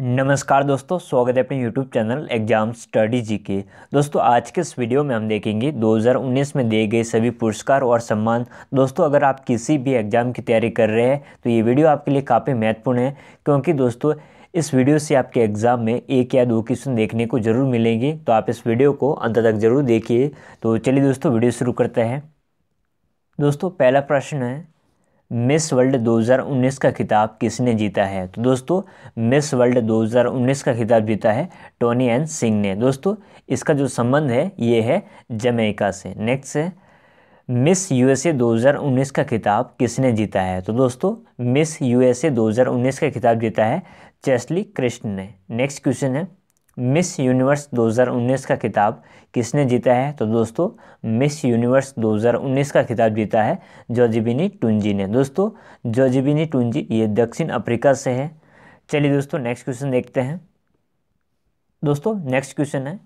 नमस्कार दोस्तों स्वागत है अपने YouTube चैनल एग्जाम स्टडी जी के दोस्तों आज के इस वीडियो में हम देखेंगे 2019 में दिए गए सभी पुरस्कार और सम्मान दोस्तों अगर आप किसी भी एग्ज़ाम की तैयारी कर रहे हैं तो ये वीडियो आपके लिए काफ़ी महत्वपूर्ण है क्योंकि दोस्तों इस वीडियो से आपके एग्ज़ाम में एक या दो क्वेश्चन देखने को ज़रूर मिलेंगे तो आप इस वीडियो को अंत तक ज़रूर देखिए तो चलिए दोस्तों वीडियो शुरू करते हैं दोस्तों पहला प्रश्न है मिस वर्ल्ड 2019 का खिताब किसने जीता है तो दोस्तों मिस वर्ल्ड 2019 का खिताब जीता है टोनी एन सिंह ने दोस्तों इसका जो संबंध है ये है जमैका से नेक्स्ट है मिस यूएसए 2019 का खिताब किसने जीता है तो दोस्तों मिस यूएसए 2019 का खिताब जीता है चेस्ली कृष्ण ने नेक्स्ट क्वेश्चन है मिस यूनिवर्स 2019 का खिताब किसने जीता है तो दोस्तों मिस यूनिवर्स 2019 का खिताब जीता है जॉजिबिनी टुंजी ने दोस्तों जॉजिबिनी टुंजी ये दक्षिण अफ्रीका से है चलिए दोस्तों नेक्स्ट क्वेश्चन देखते हैं दोस्तों नेक्स्ट क्वेश्चन है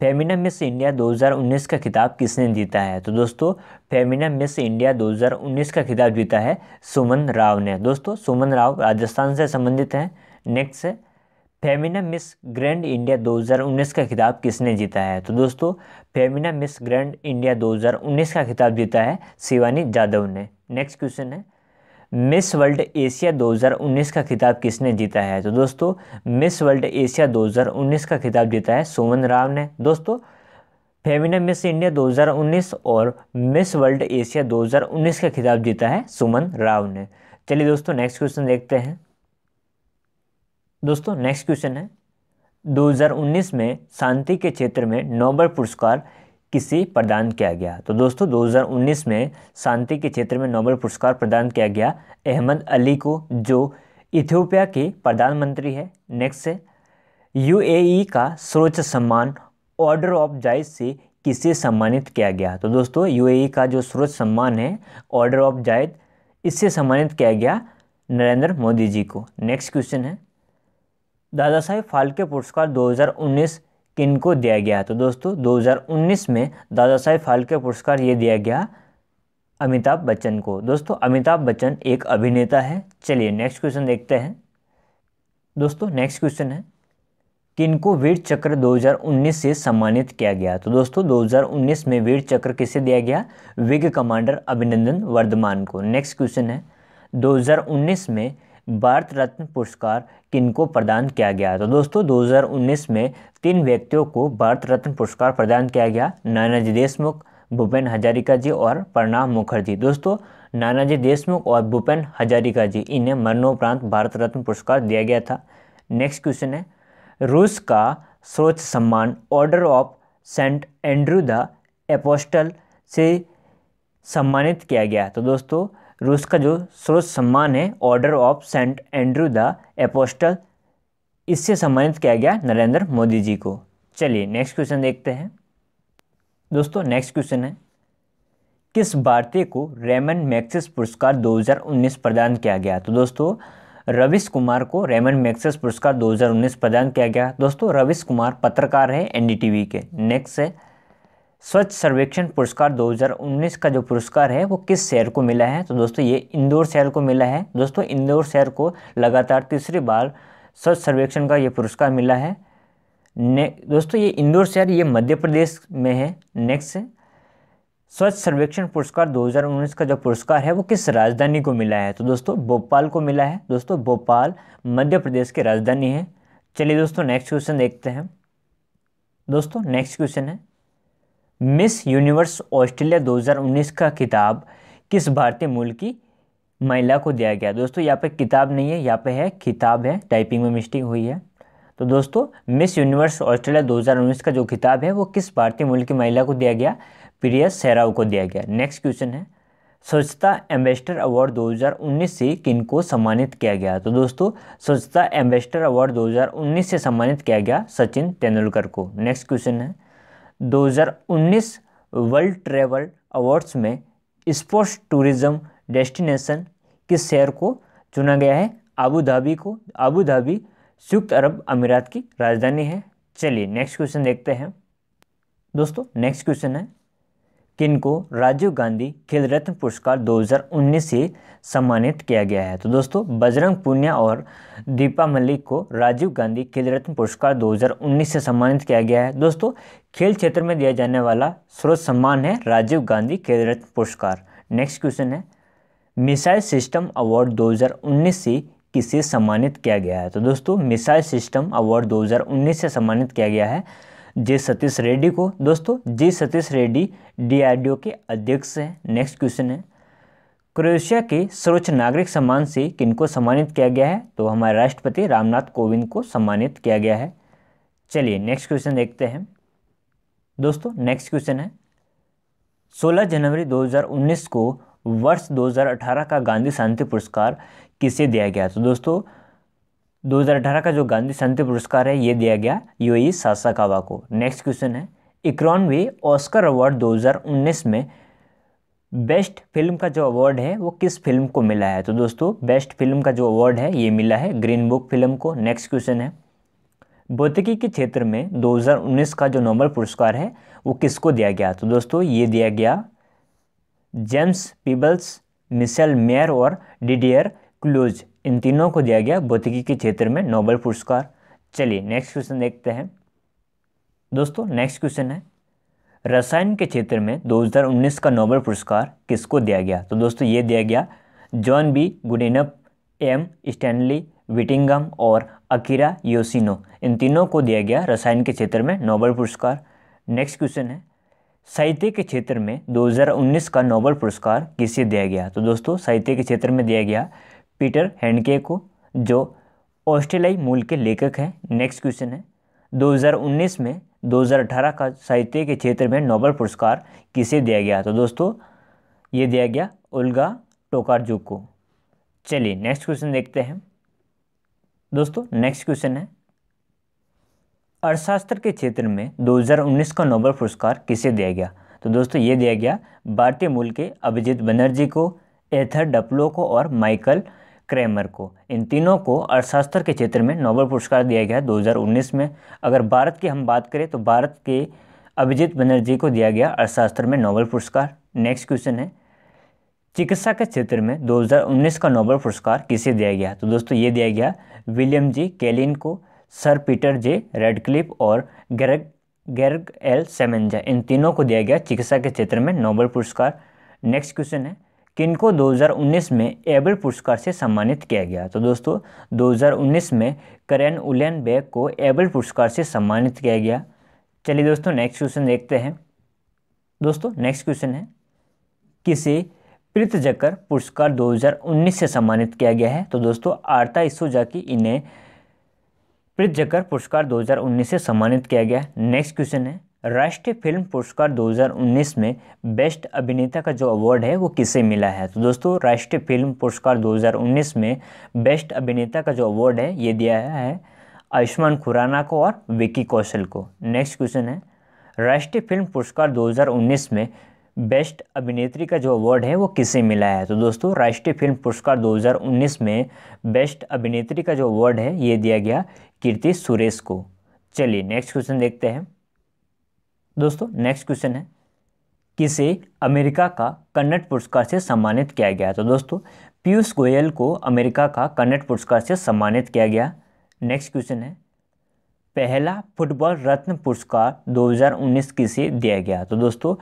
फेमिना मिस इंडिया 2019 का खिताब किसने जीता है तो दोस्तों फेमिना मिस इंडिया 2019 का खिताब जीता है सुमन राव ने दोस्तों सुमन राव राजस्थान से संबंधित हैं नेक्स्ट है फेमिना मिस ग्रैंड इंडिया 2019 का खिताब किसने जीता है तो दोस्तों फेमिना मिस ग्रैंड इंडिया 2019 का खिताब जीता है शिवानी जाधव ने नेक्स्ट क्वेश्चन है मिस वर्ल्ड एशिया 2019 का खिताब किसने जीता है तो दोस्तों मिस वर्ल्ड एशिया 2019 का खिताब जीता है सुमन राव ने दोस्तों फेमिना मिस इंडिया 2019 और मिस वर्ल्ड एशिया 2019 का खिताब जीता है सुमन राव ने चलिए दोस्तों नेक्स्ट क्वेश्चन देखते हैं दोस्तों नेक्स्ट क्वेश्चन है 2019 में शांति के क्षेत्र में नोबल पुरस्कार किसे प्रदान किया गया तो दोस्तों 2019 में शांति के क्षेत्र में नोबल पुरस्कार प्रदान किया गया अहमद अली को जो इथियोपिया के प्रधानमंत्री है नेक्स्ट है यूएई का सर्वोच्च सम्मान ऑर्डर ऑफ जायज से किसे सम्मानित किया गया तो दोस्तों यूएई का जो सर्वोच्च सम्मान है ऑर्डर ऑफ जायद इससे सम्मानित किया गया नरेंद्र मोदी जी को नेक्स्ट क्वेश्चन है दादा साहेब फाल्के पुरस्कार 2019 किन को दिया गया तो दोस्तों 2019 में दादा साहेब फाल्के पुरस्कार ये दिया गया अमिताभ बच्चन को दोस्तों अमिताभ बच्चन एक अभिनेता है चलिए नेक्स्ट क्वेश्चन देखते हैं दोस्तों नेक्स्ट क्वेश्चन है किनको वीर चक्र 2019 से सम्मानित किया गया तो दोस्तों 2019 में वीर चक्र किसे दिया गया विग कमांडर अभिनंदन वर्धमान को नेक्स्ट क्वेश्चन है 2019 में भारत रत्न पुरस्कार किनको प्रदान किया गया तो दोस्तों 2019 में तीन व्यक्तियों को भारत रत्न पुरस्कार प्रदान किया गया नानाजी देशमुख भूपेन हजारिका जी और प्रणब मुखर्जी दोस्तों नानाजी देशमुख और भूपेन हजारिका जी इन्हें मरणोपरांत भारत रत्न पुरस्कार दिया गया था नेक्स्ट क्वेश्चन है रूस का सर्वोच्च सम्मान Order of Saint Andrew the Apostle से सम्मानित किया गया तो दोस्तों रूस का जो सर्वोच्च सम्मान है Order of Saint Andrew the Apostle इससे सम्मानित किया गया नरेंद्र मोदी जी को चलिए नेक्स्ट क्वेश्चन देखते हैं दोस्तों नेक्स्ट क्वेश्चन है किस भारतीय को रेमन मैक्सिस पुरस्कार 2019 प्रदान किया गया तो दोस्तों रविश कुमार को रेमन मैक्सिस पुरस्कार 2019 प्रदान किया गया दोस्तों रविश कुमार पत्रकार है एनडीटीवी के नेक्स्ट है स्वच्छ सर्वेक्षण पुरस्कार 2019 का जो पुरस्कार है वो किस शहर को मिला है तो दोस्तों ये इंदौर शहर को मिला है दोस्तों इंदौर शहर को लगातार तीसरी बार स्वच्छ सर्वेक्षण का ये पुरस्कार मिला है ने दोस्तों ये इंदौर शहर ये मध्य प्रदेश में है नेक्स्ट स्वच्छ सर्वेक्षण पुरस्कार 2019 का जो पुरस्कार है वो किस राजधानी को मिला है तो दोस्तों भोपाल को मिला है दोस्तों भोपाल मध्य प्रदेश की राजधानी है चलिए दोस्तों नेक्स्ट क्वेश्चन देखते हैं दोस्तों नेक्स्ट क्वेश्चन है मिस यूनिवर्स ऑस्ट्रेलिया 2019 का खिताब किस भारतीय मूल की महिला को दिया गया दोस्तों यहाँ पे किताब नहीं है यहाँ पे है किताब है टाइपिंग में मिस्टेक हुई है तो दोस्तों मिस यूनिवर्स ऑस्ट्रेलिया 2019 का जो किताब है वो किस भारतीय मूल की महिला को दिया गया प्रिया सहराव को दिया गया नेक्स्ट क्वेश्चन है स्वच्छता एम्बेसडर अवार्ड 2019 से किन को सम्मानित किया गया तो दोस्तों स्वच्छता एम्बेसडर अवार्ड 2019 से सम्मानित किया गया सचिन तेंदुलकर को नेक्स्ट क्वेश्चन है 2019 वर्ल्ड ट्रेवल अवार्ड्स में स्पोर्ट्स टूरिज़्म डेस्टिनेशन के शहर को चुना गया है आबू धाबी को आबू धाबी संयुक्त अरब अमीरात की राजधानी है चलिए नेक्स्ट क्वेश्चन देखते हैं दोस्तों नेक्स्ट क्वेश्चन है किन को राजीव गांधी खेल रत्न पुरस्कार 2019 से सम्मानित किया गया है तो दोस्तों बजरंग पुनिया और दीपा मलिक को राजीव गांधी खेल रत्न पुरस्कार 2019 से सम्मानित किया गया है दोस्तों खेल क्षेत्र में दिया जाने वाला स्रोत सम्मान है राजीव गांधी खेल रत्न पुरस्कार नेक्स्ट क्वेश्चन है मिसाइल सिस्टम अवार्ड दो से किसे सम्मानित किया गया है तो दोस्तों मिसाइल सिस्टम अवार्ड दो से सम्मानित किया गया है जे सतीश रेड्डी को दोस्तों जे सतीश रेड्डी डीआरडीओ के अध्यक्ष हैं नेक्स्ट क्वेश्चन है क्रोएशिया के सर्वोच्च नागरिक सम्मान से किनको सम्मानित किया गया है तो हमारे राष्ट्रपति रामनाथ कोविंद को सम्मानित किया गया है चलिए नेक्स्ट क्वेश्चन देखते हैं दोस्तों नेक्स्ट क्वेश्चन है 16 जनवरी 2019 को वर्ष 2018 का गांधी शांति पुरस्कार किसे दिया गया तो दोस्तों 2018 का जो गांधी शांति पुरस्कार है ये दिया गया यूई सासाकावा को नेक्स्ट क्वेश्चन है इक्यानवे ऑस्कर अवार्ड 2019 में बेस्ट फिल्म का जो अवार्ड है वो किस फिल्म को मिला है तो दोस्तों बेस्ट फिल्म का जो अवार्ड है ये मिला है ग्रीन बुक फिल्म को नेक्स्ट क्वेश्चन है भौतिकी के क्षेत्र में 2019 का जो नोबल पुरस्कार है वो किसको दिया गया तो दोस्तों ये दिया गया जेम्स पीबल्स मिसेल मेयर और डिडियर क्लोज इन तीनों को दिया गया भौतिकी के क्षेत्र में नोबल पुरस्कार चलिए नेक्स्ट क्वेश्चन देखते हैं दोस्तों नेक्स्ट क्वेश्चन है रसायन के क्षेत्र में 2019 का नोबल पुरस्कार किसको दिया गया तो दोस्तों ये दिया गया John B Goodenough M Stanley Whittingham और अकीरा योसिनो इन तीनों को दिया गया रसायन के क्षेत्र में नोबल पुरस्कार नेक्स्ट क्वेश्चन है साहित्य के क्षेत्र में 2019 का नोबल पुरस्कार किसे दिया गया तो दोस्तों साहित्य के क्षेत्र में दिया गया पीटर हैंडके को जो ऑस्ट्रेलियाई मूल के लेखक हैं नेक्स्ट क्वेश्चन है 2019 में 2018 का साहित्य के क्षेत्र में नोबेल पुरस्कार किसे दिया गया तो दोस्तों ये दिया गया उल्गा टोकारजुक को चलिए नेक्स्ट क्वेश्चन देखते हैं दोस्तों नेक्स्ट क्वेश्चन है अर्थशास्त्र के क्षेत्र में 2019 का नोबेल पुरस्कार किसे दिया गया तो दोस्तों ये दिया गया भारतीय मूल के अभिजीत बनर्जी को एथर डपलो को और माइकल क्रेमर को इन तीनों को अर्थशास्त्र के क्षेत्र में नोबल पुरस्कार दिया गया 2019 में अगर भारत की हम बात करें तो भारत के अभिजीत बनर्जी को दिया गया अर्थशास्त्र में नोबल पुरस्कार नेक्स्ट क्वेश्चन है चिकित्सा के क्षेत्र में 2019 का नोबल पुरस्कार किसे दिया गया तो दोस्तों ये दिया गया विलियम जी कैलिन को सर पीटर जे रेडक्लिप और गैरग गैरग एल सेमेंजा इन तीनों को दिया गया चिकित्सा के क्षेत्र में नोबल पुरस्कार नेक्स्ट क्वेश्चन है किनको 2019 में एबल पुरस्कार से सम्मानित किया गया तो दोस्तों 2019 में करेन उलियन बेग को एबल पुरस्कार से सम्मानित किया गया चलिए दोस्तों नेक्स्ट क्वेश्चन देखते हैं दोस्तों नेक्स्ट क्वेश्चन है किसे प्रीत जकर पुरस्कार 2019 से सम्मानित किया गया है तो दोस्तों आर्ता इसोजा की इन्हें प्रीत जकर पुरस्कार 2019 से सम्मानित किया गया नेक्स्ट क्वेश्चन है राष्ट्रीय फिल्म पुरस्कार 2019 में बेस्ट अभिनेता का जो अवार्ड है वो किसे मिला है तो दोस्तों राष्ट्रीय फिल्म पुरस्कार 2019 में बेस्ट अभिनेता का जो अवार्ड है ये दिया है आयुष्मान खुराना को और विक्की कौशल को नेक्स्ट क्वेश्चन है राष्ट्रीय फिल्म पुरस्कार 2019 में बेस्ट अभिनेत्री का जो अवार्ड है वो किसे मिला है तो दोस्तों राष्ट्रीय फिल्म पुरस्कार 2019 में बेस्ट अभिनेत्री का जो अवार्ड है ये दिया गया कीर्ति सुरेश को चलिए नेक्स्ट क्वेश्चन देखते हैं दोस्तों नेक्स्ट क्वेश्चन है किसे अमेरिका का कन्नट पुरस्कार से सम्मानित किया गया तो दोस्तों पीयूष गोयल को अमेरिका का कन्नट पुरस्कार से सम्मानित किया गया नेक्स्ट क्वेश्चन है पहला फुटबॉल रत्न पुरस्कार 2019 किसे दिया गया तो दोस्तों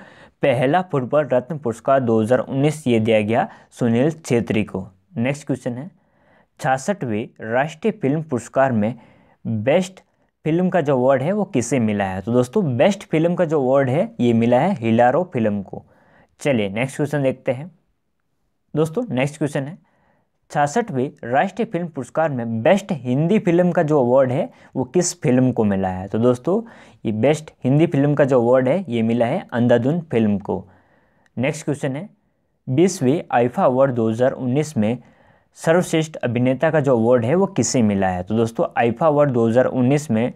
पहला फुटबॉल रत्न पुरस्कार 2019 ये दिया गया सुनील छेत्री को नेक्स्ट क्वेश्चन है छियासठवें राष्ट्रीय फिल्म पुरस्कार में बेस्ट फिल्म का जो अवार्ड है वो किसे मिला है तो दोस्तों बेस्ट फिल्म का जो अवार्ड है ये मिला है हिलारो फिल्म को चलिए नेक्स्ट क्वेश्चन देखते हैं दोस्तों नेक्स्ट क्वेश्चन है छियासठवें राष्ट्रीय फिल्म पुरस्कार में बेस्ट हिंदी फिल्म का जो अवार्ड है वो किस फिल्म को मिला है तो दोस्तों ये बेस्ट हिंदी फिल्म का जो अवार्ड है ये मिला है अंधाधुन फिल्म को नेक्स्ट क्वेश्चन है बीसवें आइफा अवार्ड 2019 में सर्वश्रेष्ठ अभिनेता का जो अवार्ड है वो किसे मिला है तो दोस्तों आईफा अवार्ड 2019 में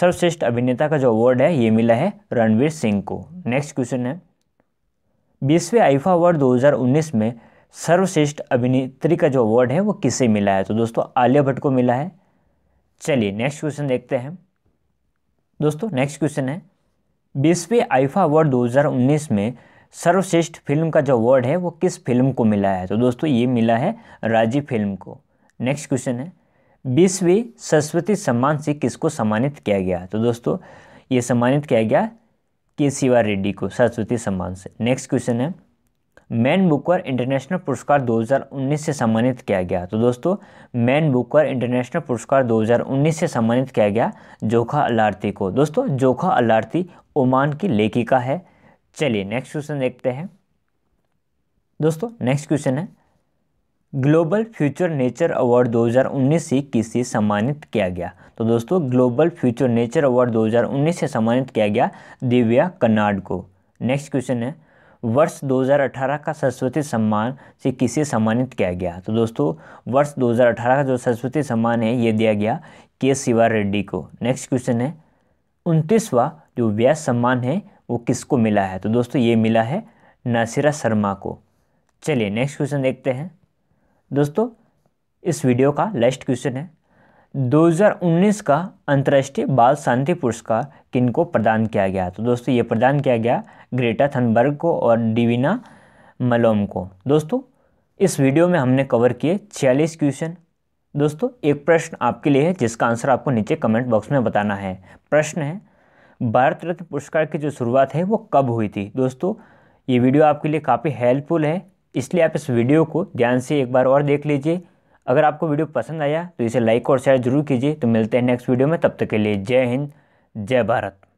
सर्वश्रेष्ठ अभिनेता का जो अवार्ड है ये मिला है रणवीर सिंह को नेक्स्ट क्वेश्चन है बीसवें आईफा अवार्ड 2019 में सर्वश्रेष्ठ अभिनेत्री का जो अवार्ड है वो किसे मिला है तो दोस्तों आलिया भट्ट को मिला है चलिए नेक्स्ट क्वेश्चन देखते हैं दोस्तों नेक्स्ट क्वेश्चन है बीसवें आईफा अवार्ड दो में सर्वश्रेष्ठ फिल्म का जो अवार्ड है वो किस फिल्म को मिला है तो दोस्तों ये मिला है राजी फिल्म को नेक्स्ट क्वेश्चन है बीसवीं सरस्वती सम्मान से किसको सम्मानित किया गया तो दोस्तों ये सम्मानित किया गया के सिवा रेड्डी को सरस्वती सम्मान से नेक्स्ट क्वेश्चन है मैन बुकर इंटरनेशनल पुरस्कार 2019 से सम्मानित किया गया तो दोस्तों मैन बुकर इंटरनेशनल पुरस्कार 2019 से सम्मानित किया गया जोखा अलार्थी को दोस्तों जोखा अलार्थी ओमान की लेखिका है चलिए नेक्स्ट क्वेश्चन देखते हैं दोस्तों नेक्स्ट क्वेश्चन है ग्लोबल फ्यूचर नेचर अवार्ड 2019 से किसे सम्मानित किया गया तो दोस्तों ग्लोबल फ्यूचर नेचर अवार्ड 2019 से सम्मानित किया गया दिव्या कन्नाड को नेक्स्ट क्वेश्चन है वर्ष 2018 का सरस्वती सम्मान से किसे सम्मानित किया गया तो दोस्तों वर्ष 2018 का जो सरस्वती सम्मान है ये दिया गया के शिवा रेड्डी को नेक्स्ट क्वेश्चन है उनतीसवा जो व्यास सम्मान है वो किसको मिला है तो दोस्तों ये मिला है नासिरा शर्मा को चलिए नेक्स्ट क्वेश्चन देखते हैं दोस्तों इस वीडियो का लास्ट क्वेश्चन है 2019 का अंतर्राष्ट्रीय बाल शांति पुरस्कार किनको प्रदान किया गया तो दोस्तों ये प्रदान किया गया ग्रेटा थनबर्ग को और डिविना मलोम को दोस्तों इस वीडियो में हमने कवर किए छियालीस क्वेश्चन दोस्तों एक प्रश्न आपके लिए है जिसका आंसर आपको नीचे कमेंट बॉक्स में बताना है प्रश्न है भारत रत्न पुरस्कार की जो शुरुआत है वो कब हुई थी दोस्तों ये वीडियो आपके लिए काफ़ी हेल्पफुल है इसलिए आप इस वीडियो को ध्यान से एक बार और देख लीजिए अगर आपको वीडियो पसंद आया तो इसे लाइक और शेयर जरूर कीजिए तो मिलते हैं नेक्स्ट वीडियो में तब तक के लिए जय हिंद जय भारत